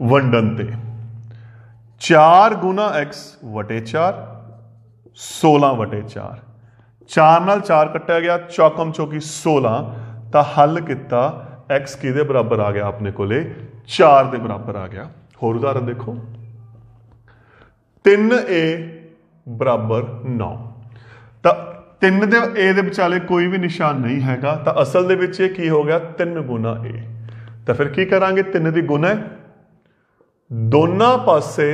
ਵੰਡਨ ਤੇ 4 ਗੁਣਾ x 4 16 ਵਟੇ 4 4 ਨਾਲ 4 ਕੱਟਿਆ ਗਿਆ ਚੌਕਮ ਚੋਕੀ 16 ਤਾਂ ਹੱਲ ਕੀਤਾ x ਕਿਹਦੇ ਬਰਾਬਰ ਆ ਗਿਆ ਆਪਣੇ ਕੋਲੇ 4 ਦੇ ਬਰਾਬਰ ਆ ਗਿਆ ਹੋਰ ਉਦਾਹਰਨ ਦੇਖੋ 3a ਬਰਾਬਰ 9 ਤਾਂ 3 ਦੇ a ਦੇ ਵਿਚਾਲੇ ਕੋਈ ਵੀ ਨਿਸ਼ਾਨ ਨਹੀਂ ਹੈਗਾ ਤਾਂ ਅਸਲ ਦੇ ਵਿੱਚ ਇਹ ਕੀ ਹੋ ਗਿਆ 3 a ਤਾਂ ਫਿਰ ਕੀ ਕਰਾਂਗੇ 3 ਦੀ ਗੁਣਾ ਦੋਨਾਂ ਪਾਸੇ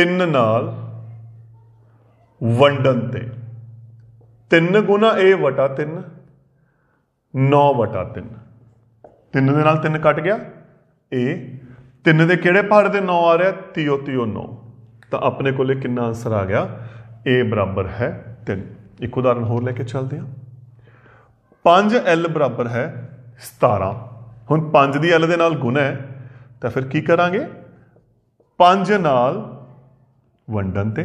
3 ਨਾਲ ਵੰਡਨ ਤੇ 3 ਗੁਣਾ a ਵਟਾ 3 9 ਵਟਾ 3 3 ਦੇ ਨਾਲ 3 ਕੱਟ ਗਿਆ a 3 ਦੇ ਕਿਹੜੇ ਪਹਾੜ ਦੇ 9 ਆ ਰਿਹਾ 30 30 9 ਤਾਂ ਆਪਣੇ ਕੋਲੇ ਕਿੰਨਾ ਆਨਸਰ ਆ ਗਿਆ a ਬਰਾਬਰ ਹੈ 3 ਇੱਕ ਉਦਾਹਰਨ ਹੋਰ ਲੈ ਕੇ ਚੱਲਦੇ ਹਾਂ 5l ਬਰਾਬਰ ਹੈ 17 ਹੁਣ 5 ਦੀ l ਦੇ ਨਾਲ ਗੁਣਾ ਹੈ ਤਾਂ ਫਿਰ ਕੀ ਕਰਾਂਗੇ 5 ਨਾਲ ਵੰਡਨ ਤੇ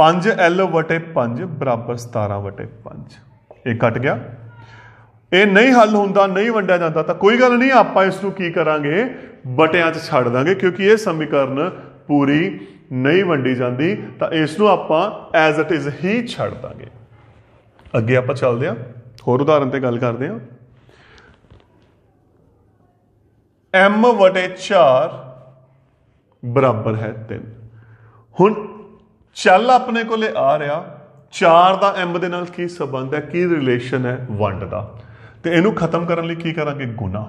5l 5 ਬਰਾਬਰ 17 5 ਇਹ ਕੱਟ ਗਿਆ ਇਹ ਨਹੀਂ ਹੱਲ ਹੁੰਦਾ ਨਹੀਂ ਵੰਡਿਆ ਜਾਂਦਾ ਤਾਂ ਕੋਈ ਗੱਲ ਨਹੀਂ ਆਪਾਂ ਇਸ ਨੂੰ ਕੀ ਕਰਾਂਗੇ ਬਟਿਆਂ 'ਚ ਛੱਡ ਦਾਂਗੇ ਕਿਉਂਕਿ ਇਹ ਸਮੀਕਰਨ ਪੂਰੀ ਨਹੀਂ ਵੰਡੀ ਜਾਂਦੀ ਤਾਂ ਇਸ ਨੂੰ ਆਪਾਂ ਐਜ਼ ਇਟ ਇਜ਼ ਹੀ ਛੱਡ ਦਾਂਗੇ ਅੱਗੇ ਆਪਾਂ ਚੱਲਦੇ ਹਾਂ ਹੋਰ ਉਦਾਹਰਨ ਤੇ ਗੱਲ ਕਰਦੇ ਹਾਂ m ਵਟੇ 4 ਬਰਾਬਰ ਹੈ 3 ਹੁਣ ਚੱਲ ਆਪਣੇ ਕੋਲੇ ਆ ਰਿਹਾ 4 ਦਾ m ਦੇ ਨਾਲ ਕੀ ਸੰਬੰਧ ਹੈ ਕੀ ਰਿਲੇਸ਼ਨ ਹੈ ਵੰਡ ਦਾ ਤੇ ਇਹਨੂੰ ਖਤਮ ਕਰਨ ਲਈ ਕੀ ਕਰਾਂਗੇ ਗੁਣਾ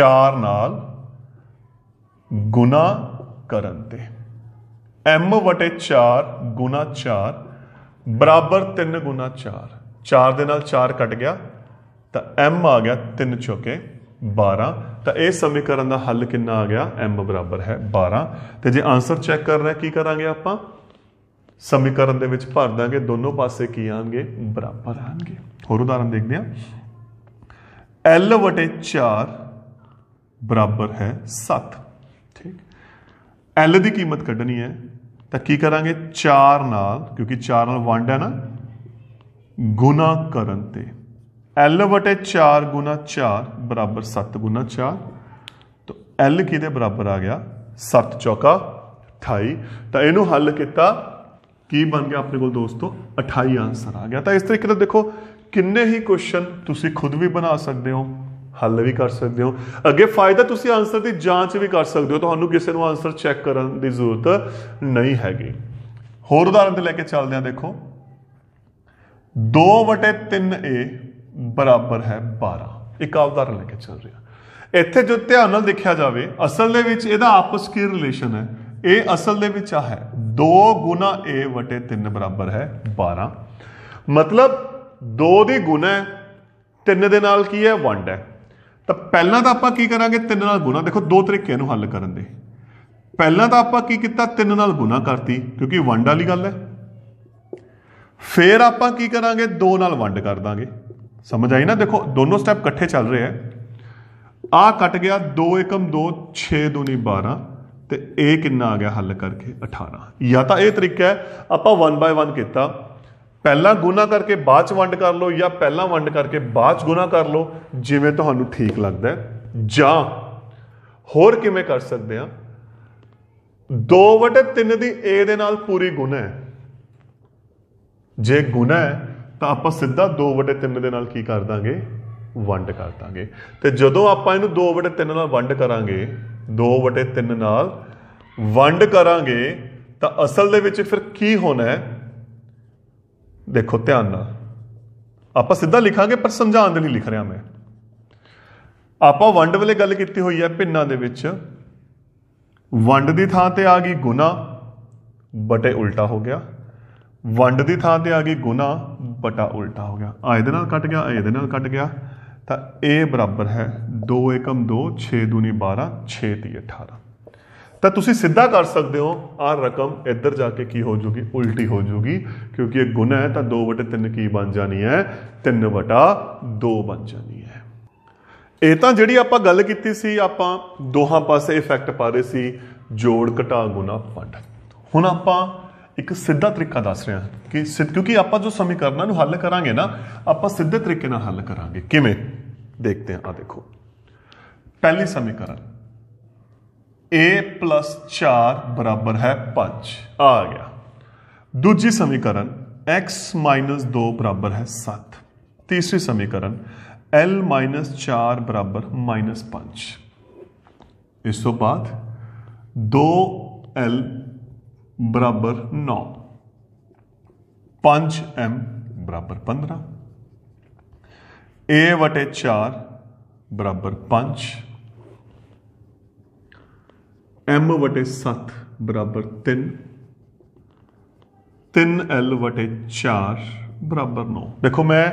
4 ਨਾਲ ਗੁਣਾ ਕਰਨ ਤੇ m ਵਟੇ 4 ਗੁਣਾ 4 ਬਰਾਬਰ 3 ਗੁਣਾ 4 4 ਦੇ ਨਾਲ 4 ਕੱਟ ਗਿਆ ਤਾਂ m ਆ ਗਿਆ 3 ਚੁੱਕੇ 12 ਤਾਂ ਇਸ ਸਮੀਕਰਨ ਦਾ ਹੱਲ ਕਿੰਨਾ ਆ ਗਿਆ m ਬਰਾਬਰ ਹੈ 12 ਤੇ ਜੇ ਆਨਸਰ ਚੈੱਕ ਕਰਨਾ ਕੀ ਕਰਾਂਗੇ ਆਪਾਂ ਸਮੀਕਰਨ ਦੇ ਵਿੱਚ ਭਰ ਦਾਂਗੇ ਦੋਨੋਂ ਪਾਸੇ ਕੀ ਆਣਗੇ ਬਰਾਬਰ ਆਣਗੇ ਹੋਰ ਉਦਾਹਰਨ ਦੇਖਦੇ ਹਾਂ l 4 ਬਰਾਬਰ ਹੈ 7 ਠੀਕ l ਦੀ ਕੀਮਤ ਕੱਢਣੀ ਹੈ ਤਾਂ ਕੀ ਕਰਾਂਗੇ 4 ਨਾਲ ਕਿਉਂਕਿ 4 ਨਾਲ ਵੰਡ ਹੈ ਨਾ ਗੁਣਾ ਕਰਨ ਤੇ l बटे 4 गुना 4 बराबर सत्त गुना चार तो l ਕਿਹਦੇ ਬਰਾਬਰ ਆ ਗਿਆ 7 ਚੌਕਾ 28 ਤਾਂ ਇਹਨੂੰ ਹੱਲ ਕੀਤਾ ਕੀ ਬਣ ਗਿਆ ਆਪਣੇ ਕੋਲ ਦੋਸਤੋ 28 ਆਨਸਰ ਆ ਗਿਆ ਤਾਂ ਇਸ ਤਰੀਕੇ ਨਾਲ ਦੇਖੋ ਕਿੰਨੇ ਹੀ ਕੁਐਸਚਨ ਤੁਸੀਂ ਖੁਦ ਵੀ ਬਣਾ ਸਕਦੇ ਹੋ ਹੱਲ ਵੀ ਕਰ ਸਕਦੇ ਹੋ ਅੱਗੇ ਫਾਇਦਾ ਤੁਸੀਂ ਆਨਸਰ ਦੀ ਜਾਂਚ ਵੀ ਕਰ ਸਕਦੇ ਹੋ ਤੁਹਾਨੂੰ ਕਿਸੇ ਨੂੰ ਆਨਸਰ ਚੈੱਕ ਕਰਨ ਦੀ ਜ਼ਰੂਰਤ ਨਹੀਂ ਹੈਗੀ ਹੋਰ ਉਦਾਹਰਨ ਤੇ ਲੈ ਕੇ ਚੱਲਦੇ ਹਾਂ ਦੇਖੋ 2 3a ਬਰਾਬਰ ਹੈ 12 ਇੱਕ ਆਵਦਾਰ ਲੈ ਕੇ ਚੱਲ ਰਿਹਾ ਇੱਥੇ ਜੋ ਧਿਆਨ ਨਾਲ ਦੇਖਿਆ ਜਾਵੇ ਅਸਲ ਦੇ ਵਿੱਚ ਇਹਦਾ ਆਪਸ ਕੀ ਰਿਲੇਸ਼ਨ ਹੈ ਇਹ ਅਸਲ ਦੇ ਵਿੱਚ ਆ ਹੈ 2 a 3 ਬਰਾਬਰ ਹੈ 12 ਮਤਲਬ 2 ਦੀ ਗੁਣਾ 3 ਦੇ ਨਾਲ ਕੀ ਹੈ ਵੰਡ ਹੈ ਤਾਂ ਪਹਿਲਾਂ ਤਾਂ ਆਪਾਂ ਕੀ ਕਰਾਂਗੇ 3 ਨਾਲ ਗੁਣਾ ਦੇਖੋ ਦੋ ਤਰੀਕੇ ਨੂੰ ਹੱਲ ਕਰਨ ਦੇ ਪਹਿਲਾਂ ਤਾਂ ਆਪਾਂ ਕੀ ਕੀਤਾ 3 ਨਾਲ ਗੁਣਾ ਕਰਤੀ ਕਿਉਂਕਿ ਵੰਡ ਵਾਲੀ ਗੱਲ ਹੈ ਫੇਰ ਆਪਾਂ ਕੀ ਕਰਾਂਗੇ 2 ਨਾਲ ਵੰਡ ਕਰ ਦਾਂਗੇ ਸਮਝ ਆਈ ਨਾ ਦੇਖੋ ਦੋਨੋਂ ਸਟੈਪ ਇਕੱਠੇ ਚੱਲ ਰਹੇ ਆ ਆ ਕੱਟ ਗਿਆ 2 1 2 6 2 12 ਤੇ a ਕਿੰਨਾ ਆ ਗਿਆ ਹੱਲ ਕਰਕੇ 18 ਜਾਂ ਤਾਂ ਇਹ ਤਰੀਕਾ ਹੈ ਆਪਾਂ 1 ਬਾਈ 1 ਕੀਤਾ ਪਹਿਲਾਂ ਗੁਣਾ ਕਰਕੇ ਬਾਅਦ ਚ ਵੰਡ ਕਰ ਲਓ ਜਾਂ ਪਹਿਲਾਂ ਵੰਡ ਕਰਕੇ ਬਾਅਦ ਚ ਗੁਣਾ ਕਰ ਲਓ ਜਿਵੇਂ ਤੁਹਾਨੂੰ ਠੀਕ ਲੱਗਦਾ ਹੈ ਜਾਂ ਹੋਰ ਕਿਵੇਂ ਕਰ ਸਕਦੇ ਆ 2 3 ਦੀ a ਦੇ ਨਾਲ ਪੂਰੀ ਗੁਣਾ ਹੈ ਜੇ ਗੁਣਾ ਹੈ ਤਾਂ ਆਪਾਂ ਸਿੱਧਾ 2/3 ਦੇ ਨਾਲ ਕੀ ਕਰ ਦਾਂਗੇ ਵੰਡ ਕਰ ਦਾਂਗੇ ਤੇ ਜਦੋਂ ਆਪਾਂ ਇਹਨੂੰ 2/3 ਨਾਲ ਵੰਡ ਕਰਾਂਗੇ 2/3 ਨਾਲ ਵੰਡ ਕਰਾਂਗੇ ਤਾਂ ਅਸਲ ਦੇ ਵਿੱਚ ਫਿਰ ਕੀ ਹੋਣਾ ਹੈ ਦੇਖੋ ਧਿਆਨ ਨਾਲ ਆਪਾਂ ਸਿੱਧਾ ਲਿਖਾਂਗੇ ਪਰ ਸਮਝਾਉਣ ਦੇ ਲਈ ਲਿਖ ਰਿਹਾ ਮੈਂ ਆਪਾਂ ਵੰਡ ਵਾਲੇ ਗੱਲ ਕੀਤੀ ਹੋਈ ਹੈ ਪਿੰਨਾਂ ਦੇ ਵਿੱਚ ਵੰਡ ਦੀ ਥਾਂ ਤੇ ਆ ਗਈ ਗੁਨਾ ਬਟੇ ਉਲਟਾ ਹੋ ਗਿਆ ਵੰਡ ਦੀ ਥਾਂ ਤੇ ਆ ਗਈ ਗੁਨਾ ਬਟਾ ਉਲਟਾ ਹੋ ਗਿਆ ਆ ਇਹਦੇ ਨਾਲ ਕੱਟ ਗਿਆ ਆ ਇਹਦੇ ਨਾਲ ਕੱਟ ਗਿਆ ਤਾਂ a ਬਰਾਬਰ ਹੈ 2 ਏਕਮ 2 6 2 12 6 3 18 ਤਾਂ ਤੁਸੀਂ ਸਿੱਧਾ ਕਰ ਸਕਦੇ ਹੋ ਆ ਰਕਮ ਇੱਧਰ ਜਾ ਕੇ ਕੀ ਹੋ ਜੂਗੀ ਉਲਟੀ ਹੋ ਜੂਗੀ ਕਿਉਂਕਿ ਇਹ ਗੁਨਾ ਹੈ ਤਾਂ 2/3 ਕੀ ਬਣ ਜਾਣੀ ਹੈ 3/2 ਬਣ ਜਾਣੀ ਹੈ ਇਹ ਤਾਂ ਜਿਹੜੀ ਆਪਾਂ ਗੱਲ ਕੀਤੀ ਸੀ ਆਪਾਂ ਦੋਹਾਂ ਪਾਸੇ ਇਫੈਕਟ ਪਾ ਰਹੇ ਸੀ ਜੋੜ ਘਟਾ ਗੁਣਾ ਵੰਡ ਹੁਣ ਆਪਾਂ एक सीधा तरीका दस रहा है कि सिद्ध क्योंकि आप जो समीकरण हल करा ना आप सीधे तरीके हल करा कि देखते हैं आ देखो पहली समीकरण ए प्लस चार बराबर है पच आ गया दूजी समीकरण एक्स माइनस दो बराबर है सत्त तीसरी समीकरण एल माइनस चार बराबर माइनस पच इस बाद दो एल बराबर नौ पांच एम बराबर पंद्रह ए वटे चार बराबर पांच एम वटे सत बराबर तीन तीन एल वटे चार बराबर नौ देखो मैं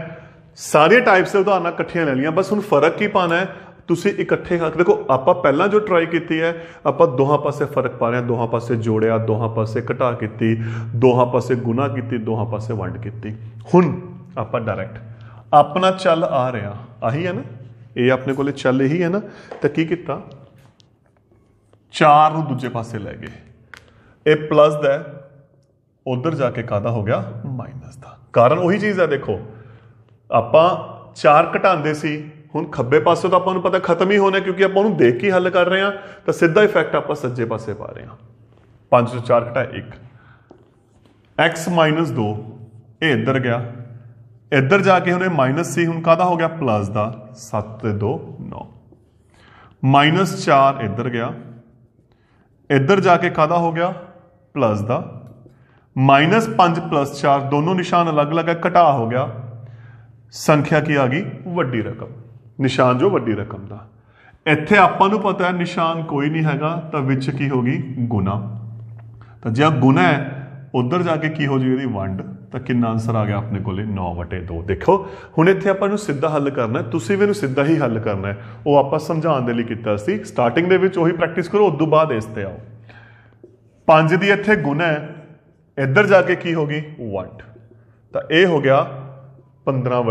सारे टाइप्स से उदाहरण कट्ठिया ले लिया बस हूँ फर्क की पाना है ਤੁਸੀਂ ਇਕੱਠੇ ਹੱਥ ਦੇਖੋ ਆਪਾਂ ਪਹਿਲਾਂ ਜੋ ਟਰਾਈ ਕੀਤੀ ਹੈ ਆਪਾਂ ਦੋਹਾਂ ਪਾਸੇ ਫਰਕ ਪਾ ਰਹੇ ਹਾਂ ਦੋਹਾਂ ਪਾਸੇ ਜੋੜਿਆ ਦੋਹਾਂ ਪਾਸੇ ਘਟਾ ਕੀਤੀ ਦੋਹਾਂ ਪਾਸੇ ਗੁਨਾ ਕੀਤੀ ਦੋਹਾਂ ਪਾਸੇ ਵੰਡ ਕੀਤੀ ਹੁਣ ਆਪਾਂ ਡਾਇਰੈਕਟ ਆਪਣਾ ਚੱਲ ਆ ਰਿਹਾ ਆਹੀ ਹੈ ਨਾ ਇਹ ਆਪਣੇ ਕੋਲੇ ਚੱਲ ਇਹੀ ਹੈ ਨਾ ਤਾਂ ਕੀ ਕੀਤਾ 4 ਨੂੰ ਦੂਜੇ ਪਾਸੇ ਲੈ ਗਏ ਇਹ ਪਲੱਸ ਦਾ ਉਧਰ ਜਾ ਕੇ ਕਾਦਾ ਹੋ ਗਿਆ ਮਾਈਨਸ ਦਾ ਕਾਰਨ ਉਹੀ ਚੀਜ਼ ਹੈ ਦੇਖੋ ਆਪਾਂ 4 ਘਟਾਉਂਦੇ ਸੀ ਹੁਣ ਖੱਬੇ ਪਾਸੇ ਤਾਂ ਆਪਾਂ ਨੂੰ ਪਤਾ ਖਤਮ ਹੀ ਹੋਣਾ ਕਿਉਂਕਿ ਆਪਾਂ ਉਹਨੂੰ ਦੇਖ ਕੇ ਹੱਲ ਕਰ ਰਹੇ ਹਾਂ ਤਾਂ ਸਿੱਧਾ ਇਫੈਕਟ ਆਪਾਂ ਸੱਜੇ ਪਾਸੇ ਪਾ ਰਹੇ ਹਾਂ 5 ਤੋਂ 4 ਘਟਾ 1 x 2 ਇਹ ਇੱਧਰ ਗਿਆ ਇੱਧਰ ਜਾ ਕੇ ਉਹਨੇ ਮਾਈਨਸ ਸੀ ਹੁਣ ਕਾਦਾ ਹੋ ਗਿਆ ਪਲੱਸ ਦਾ 7 ਤੇ 2 9 ਮਾਈਨਸ 4 ਇੱਧਰ ਗਿਆ ਇੱਧਰ ਜਾ ਕੇ ਕਾਦਾ ਹੋ ਗਿਆ ਪਲੱਸ ਦਾ ਮਾਈਨਸ 5 ਪਲੱਸ 4 ਦੋਨੋਂ ਨਿਸ਼ਾਨ ਅਲੱਗ-ਅਲੱਗ ਹੈ ਘਟਾ ਹੋ ਗਿਆ ਸੰਖਿਆ ਕੀ ਆ ਗਈ ਵੱਡੀ ਰਕਮ ਨਿਸ਼ਾਨ ਜੋ ਵੱਡੀ ਰਕਮ ਦਾ ਇੱਥੇ ਆਪਾਂ ਨੂੰ ਪਤਾ ਹੈ ਨਿਸ਼ਾਨ ਕੋਈ ਨਹੀਂ ਹੈਗਾ ਤਾਂ ਵਿੱਚ ਕੀ ਹੋਗੀ ਗੁਨਾ ਤਾਂ ਜੇ ਗੁਨਾ ਹੈ ਉਧਰ ਜਾ ਕੇ ਕੀ ਹੋ ਜੂ ਇਹਦੀ ਵੰਡ ਤਾਂ ਕਿੰਨਾ ਆਨਸਰ ਆ ਗਿਆ ਆਪਣੇ ਕੋਲੇ 9/2 ਦੇਖੋ ਹੁਣ ਇੱਥੇ ਆਪਾਂ ਨੂੰ ਸਿੱਧਾ ਹੱਲ ਕਰਨਾ ਤੁਸੀਂ ਵੀ ਇਹਨੂੰ ਸਿੱਧਾ ਹੀ ਹੱਲ ਕਰਨਾ ਉਹ ਆਪਾਂ ਸਮਝਾਉਣ ਦੇ ਲਈ ਕੀਤਾ ਸੀ ਸਟਾਰਟਿੰਗ ਦੇ ਵਿੱਚ ਉਹੀ ਪ੍ਰੈਕਟਿਸ ਕਰੋ ਉਸ ਤੋਂ ਬਾਅਦ ਇਸ ਤੇ ਆਓ 5 ਦੀ ਇੱਥੇ ਗੁਣਾ ਹੈ ਇੱਧਰ ਜਾ ਕੇ ਕੀ ਹੋਗੀ ਵੰਡ ਤਾਂ ਇਹ ਹੋ ਗਿਆ 15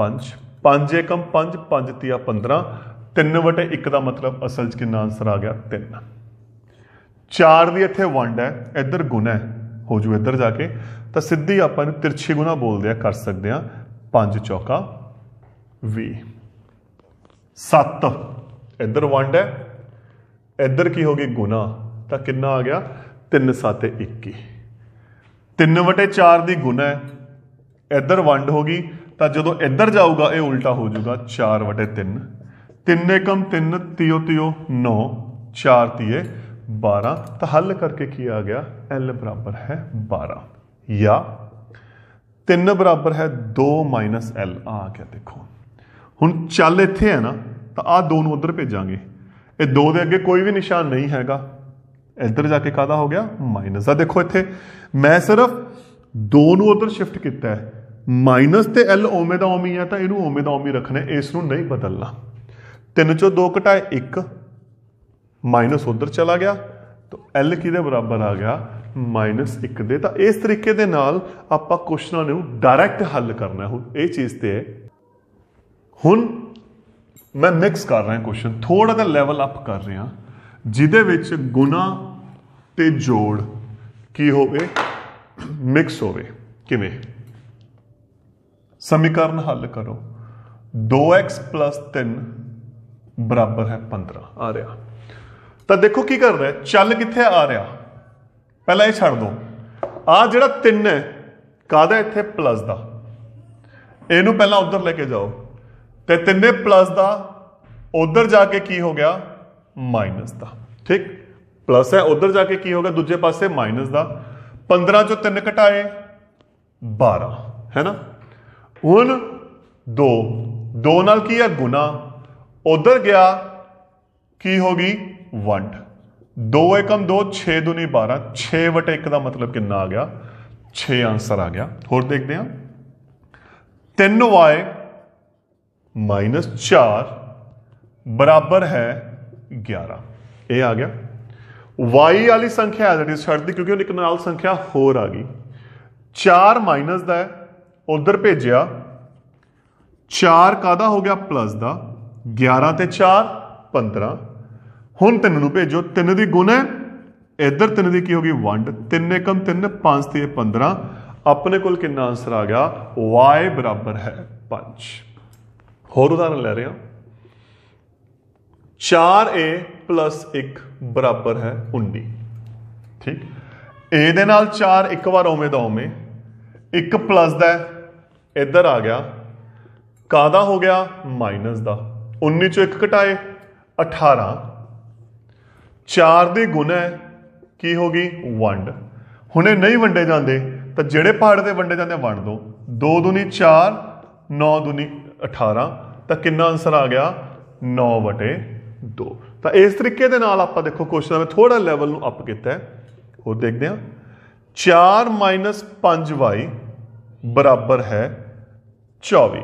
5 5 ਏਕਮ 5 5 ਤੀਆ 15 3 ਵਟੇ 1 ਦਾ ਮਤਲਬ ਅਸਲ 'ਚ ਕਿੰਨਾ ਆਨਸਰ ਆ ਗਿਆ 3 4 ਦੀ ਇੱਥੇ ਵੰਡ ਹੈ ਇੱਧਰ ਗੁਣਾ ਹੈ ਹੋ ਜੂ ਇੱਧਰ ਜਾ ਕੇ ਤਾਂ ਸਿੱਧੀ ਆਪਾਂ ਨੂੰ ਤਿਰਛੀ ਗੁਣਾ ਬੋਲਦੇ ਆ ਕਰ ਸਕਦੇ ਆ 5 ਚੌਕਾ 20 7 ਇੱਧਰ ਵੰਡ ਹੈ ਇੱਧਰ ਕੀ ਹੋ ਗਈ ਗੁਣਾ ਤਾਂ ਕਿੰਨਾ ਆ ਗਿਆ 3 7 21 3 ਵਟੇ 4 ਦੀ ਗੁਣਾ ਹੈ ਇੱਧਰ ਵੰਡ ਹੋ ਗਈ तो जो इधर जाऊगा यह उल्टा हो जाऊगा चार वटे तीन तीन एकम तीन तीयो तीयो नौ चार तीए बारह तो हल करके की आ गया एल बराबर है बारह या तीन बराबर है दो माइनस एल आ गया देखो हूँ चल इतें है ना तो आ दो उधर भेजा ये दो दे अगे कोई भी निशान नहीं है इधर जाके कहदा हो गया माइनस आ देखो इतने मैं सिर्फ दो उधर शिफ्ट किया ਮਾਈਨਸ ਤੇ ਐਲ ਓਮੇ ਦਾ ਓਮੀ ਆ ਤਾਂ ਇਹਨੂੰ ਓਮੇ ਦਾ ਓਮੀ ਰੱਖਣਾ ਇਸ ਨੂੰ ਨਹੀਂ ਬਦਲਣਾ 3 ਚੋਂ 2 ਘਟਾਏ 1 ਮਾਈਨਸ ਉਧਰ ਚਲਾ ਗਿਆ ਤਾਂ ਐਲ ਕਿਹਦੇ ਬਰਾਬਰ ਆ ਗਿਆ ਮਾਈਨਸ 1 ਦੇ ਤਾਂ ਇਸ ਤਰੀਕੇ ਦੇ ਨਾਲ ਆਪਾਂ ਕੁਐਸਚਨਾਂ ਨੂੰ ਡਾਇਰੈਕਟ ਹੱਲ ਕਰਨਾ ਹੁਣ ਇਹ ਚੀਜ਼ ਤੇ ਹੁਣ ਮੈਂ ਮਿਕਸ ਕਰ ਰਿਹਾ ਕੁਐਸਚਨ ਥੋੜਾ ਜਿਹਾ ਲੈਵਲ ਅਪ ਕਰ ਰਿਹਾ ਜਿਹਦੇ ਵਿੱਚ ਗੁਣਾ ਤੇ ਜੋੜ ਕੀ ਹੋਵੇ ਮਿਕਸ ਹੋਵੇ ਕਿਵੇਂ समीकरण हल करो दो एक्स प्लस तीन बराबर है पंद्रह आ रहा तो देखो की कर रहा चल कितने आ रहा पहला ये छड़ दो आ जो तीन है का इतने प्लस का यू पहला उधर लेके जाओ तो तिने प्लस का उधर जाके की हो गया माइनस का ठीक प्लस है उधर जाके की हो गया दूजे पास माइनस का पंद्रह चो तीन घटाए बारह है ना ਹੁਣ 2 2 ਨਾਲ ਕੀ ਹੈ ਗੁਣਾ ਉਧਰ ਗਿਆ ਕੀ ਹੋ ਗਈ ਵੰਡ 2 1 2 6 2 12 6 1 ਦਾ ਮਤਲਬ ਕਿੰਨਾ ਆ ਗਿਆ 6 ਆਨਸਰ ਆ ਗਿਆ ਹੋਰ ਦੇਖਦੇ ਹਾਂ 3y 4 ਬਰਾਬਰ ਹੈ 11 ਇਹ ਆ ਗਿਆ y ਵਾਲੀ ਸੰਖਿਆ ਐਜ਼ ਇਟ ਇਜ਼ ਛੱਡ ਦੀ ਕਿਉਂਕਿ ਉਹ ਇੱਕ ਨਾਲ ਸੰਖਿਆ ਹੋਰ ਆ ਗਈ 4 ਮਾਈਨਸ ਦਾ ਹੈ ਉਧਰ ਭੇਜਿਆ 4 ਕਾਦਾ ਹੋ ਗਿਆ ਪਲੱਸ ਦਾ 11 ਤੇ 4 15 ਹੁਣ ਤਿੰਨ ਨੂੰ ਭੇਜੋ 3 ਦੀ ਗੁਣ ਹੈ ਇੱਧਰ 3 ਦੀ ਕੀ ਹੋ ਗਈ ਵੰਡ 3 ਕਮ 3 5 ਤੇ 15 ਆਪਣੇ ਕੋਲ ਕਿੰਨਾ ਆਨਸਰ ਆ ਗਿਆ y ਬਰਾਬਰ ਹੈ 5 ਹੋਰ ਉਦਾਹਰਨ ਲੈ ਰਹੇ ਹਾਂ 4a 1 ਬਰਾਬਰ ਹੈ 19 ਠੀਕ a ਦੇ ਨਾਲ 4 ਇੱਕ ਵਾਰ ਓਵੇਂ ਦਾ ਓਵੇਂ 1 ਪਲੱਸ ਦਾ ਇੱਧਰ ਆ ਗਿਆ ਕਾਦਾ ਹੋ ਗਿਆ ਮਾਈਨਸ ਦਾ 19 ਚੋਂ 1 ਘਟਾਏ 18 4 ਗੁਣ ਗੁਣਾ ਕੀ ਹੋ ਗਈ ਵੰਡ ਹੁਣੇ ਨਹੀਂ ਵੰਡੇ ਜਾਂਦੇ ਤਾਂ ਜਿਹੜੇ ਪਹਾੜ ਦੇ ਵੰਡੇ ਜਾਂਦੇ ਵੰਡ ਦੋ 2 ਦੁਨੀ 4 9 ਦੁਨੀ 18 ਤਾਂ ਕਿੰਨਾ ਆਨਸਰ ਆ ਗਿਆ 9 ਵਟੇ 2 ਤਾਂ ਇਸ ਤਰੀਕੇ ਦੇ ਨਾਲ ਆਪਾਂ ਦੇਖੋ ਕੁਐਸਚਨ ਮੈਂ ਥੋੜਾ ਲੈਵਲ ਨੂੰ ਅਪ ਕੀਤਾ ਹੋਰ ਦੇਖਦੇ ਹਾਂ 4 5y ਬਰਾਬਰ ਹੈ 24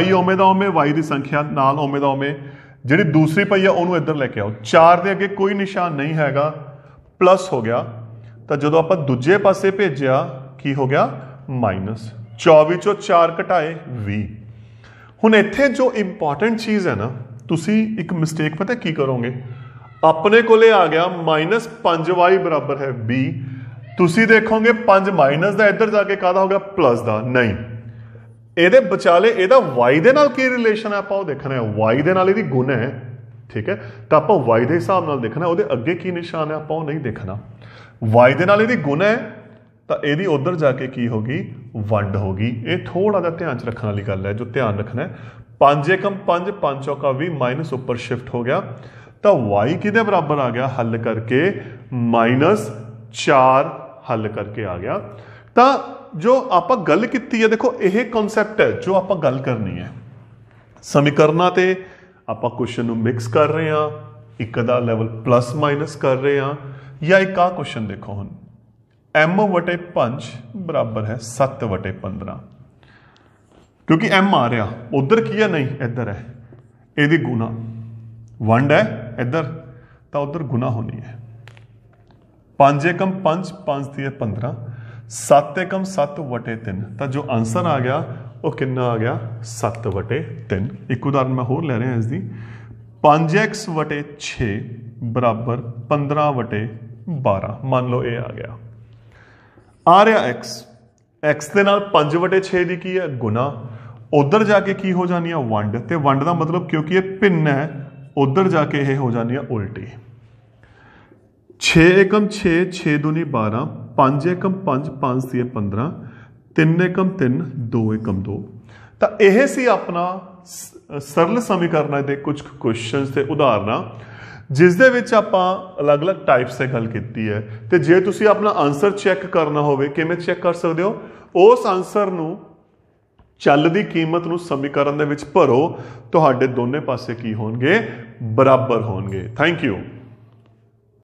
y ਓਮੇ ਦਾ ਓਮੇ y ਦੀ ਸੰਖਿਆ ਨਾਲ ਓਮੇ ਦਾ ਓਮੇ ਜਿਹੜੀ ਦੂਸਰੀ ਪਈ ਆ ਉਹਨੂੰ ਇੱਧਰ ਲੈ ਕੇ ਆਓ 4 ਦੇ ਅੱਗੇ ਕੋਈ ਨਿਸ਼ਾਨ ਨਹੀਂ ਹੈਗਾ ਪਲੱਸ ਹੋ ਗਿਆ ਤਾਂ ਜਦੋਂ ਆਪਾਂ ਦੂਜੇ ਪਾਸੇ ਭੇਜਿਆ ਕੀ ਹੋ ਗਿਆ ਮਾਈਨਸ 24 ਚੋਂ 4 ਘਟਾਏ 20 ਹੁਣ ਇੱਥੇ ਜੋ ਇੰਪੋਰਟੈਂਟ ਚੀਜ਼ ਹੈ ਨਾ ਤੁਸੀਂ ਇੱਕ ਮਿਸਟੇਕ ਪਤਾ ਕੀ ਕਰੋਗੇ ਆਪਣੇ ਕੋਲੇ ਆ ਗਿਆ -5y ਬਰਾਬਰ ਹੈ b ਤੁਸੀਂ ਦੇਖੋਗੇ 5 ਮਾਈਨਸ ਦਾ ਇੱਧਰ ਜਾ ਕੇ ਕਾਦਾ ਹੋ ਗਿਆ ਪਲੱਸ ਦਾ ਨਹੀਂ ਇਹਦੇ ਵਿਚਾਲੇ ਇਹਦਾ y ਦੇ ਨਾਲ ਕੀ ਰਿਲੇਸ਼ਨ ਹੈ ਆਪਾਂ ਉਹ ਦੇਖਣਾ ਹੈ y ਦੇ ਨਾਲ ਇਹਦੀ ਗੁਣ ਹੈ ਠੀਕ ਹੈ ਤਾਂ ਆਪਾਂ y ਦੇ ਹਿਸਾਬ ਨਾਲ ਦੇਖਣਾ ਉਹਦੇ ਅੱਗੇ ਕੀ ਨਿਸ਼ਾਨ ਹੈ ਆਪਾਂ ਉਹ ਨਹੀਂ ਦੇਖਣਾ y ਦੇ ਨਾਲ ਇਹਦੀ ਗੁਣ ਹੈ ਤਾਂ ਇਹਦੀ ਉਧਰ ਜਾ ਕੇ ਕੀ ਹੋਗੀ ਵੰਡ ਹੋਗੀ ਇਹ ਥੋੜਾ ਜਿਹਾ ਧਿਆਨ ਚ ਰੱਖਣ ਵਾਲੀ ਗੱਲ ਹੈ ਜੋ ਧਿਆਨ ਰੱਖਣਾ ਹੈ 5 1 5 5 ਚੌਕਾ 20 ਮਾਈਨਸ ਉੱਪਰ ਸ਼ਿਫਟ ਹੋ ਗਿਆ ਤਾਂ y ਕਿਹਦੇ ਬਰਾਬਰ ਆ ਗਿਆ ਹੱਲ ਕਰਕੇ ਮਾਈਨਸ 4 ਹੱਲ ਕਰਕੇ ਆ ਗਿਆ ਤਾਂ जो आप गल की है देखो यह कॉन्सैप्ट है जो आप गल करनी है समीकरण से आप क्वेश्चन मिक्स कर रहे हैं एक का लैवल प्लस माइनस कर रहे हैं या एक आ क्वेश्चन देखो हम एम वटे पंच बराबर है सत्त वटे पंद्रह क्योंकि एम आ रहा उधर की है नहीं इधर है यदि गुना वंड है इधर तो उधर गुना होनी है पांच एकम पांच पांच थी है पंद्रह 7 ਏਕਮ 7 ਵਟੇ 3 ਤਾਂ ਜੋ ਆਨਸਰ ਆ ਗਿਆ ਉਹ ਕਿੰਨਾ ਆ ਗਿਆ 7 ਵਟੇ 3 ਇੱਕ ਉਦਾਹਰਨ ਮੈਂ ਹੋਰ ਲੈ ਰਿਹਾ ਇਸ ਦੀ 5x 6 ਬਰਾਬਰ 15 ਵਟੇ 12 ਮੰਨ ਲਓ ਇਹ ਆ ਗਿਆ ਆ ਰਿਹਾ x x ਦੇ ਨਾਲ 5 ਵਟੇ 6 ਦੀ ਕੀ ਹੈ ਗੁਣਾ ਉਧਰ ਜਾ ਕੇ ਕੀ ਹੋ ਜਾਣੀ ਆ ਵੰਡ ਤੇ ਵੰਡ ਦਾ ਮਤਲਬ ਕਿਉਂਕਿ ਇਹ ਭਿੰਨ ਹੈ ਉਧਰ ਜਾ ਕੇ ਇਹ ਹੋ ਜਾਣੀ ਆ ਉਲਟੀ 6 एकम 6 6 दूनी 12 5 एकਮ 5 5 ਸੀ 15 3 एकम 3 2 एकम 2 ਤਾਂ ਇਹ ਸੀ ਆਪਣਾ ਸਰਲ ਸਮੀਕਰਨਾਂ ਦੇ ਕੁਝ ਕੁਐਸਚਨਸ ਤੇ ਉਦਾਹਰਨਾਂ ਜਿਸ ਦੇ ਵਿੱਚ ਆਪਾਂ ਅਲੱਗ-ਅਲੱਗ ਟਾਈਪਸ ਤੇ ਗੱਲ ਕੀਤੀ ਹੈ ਤੇ ਜੇ ਤੁਸੀਂ ਆਪਣਾ ਆਨਸਰ ਚੈੱਕ ਕਰਨਾ ਹੋਵੇ ਕਿਵੇਂ ਚੈੱਕ ਕਰ ਸਕਦੇ ਹੋ ਉਸ ਆਨਸਰ ਨੂੰ ਚੱਲ ਦੀ ਕੀਮਤ ਨੂੰ ਸਮੀਕਰਨ ਦੇ ਵਿੱਚ ਭਰੋ ਤੁਹਾਡੇ ਦੋਨੇ ਪਾਸੇ ਕੀ ਹੋਣਗੇ ਬਰਾਬਰ ਹੋਣਗੇ ਥੈਂਕ ਯੂ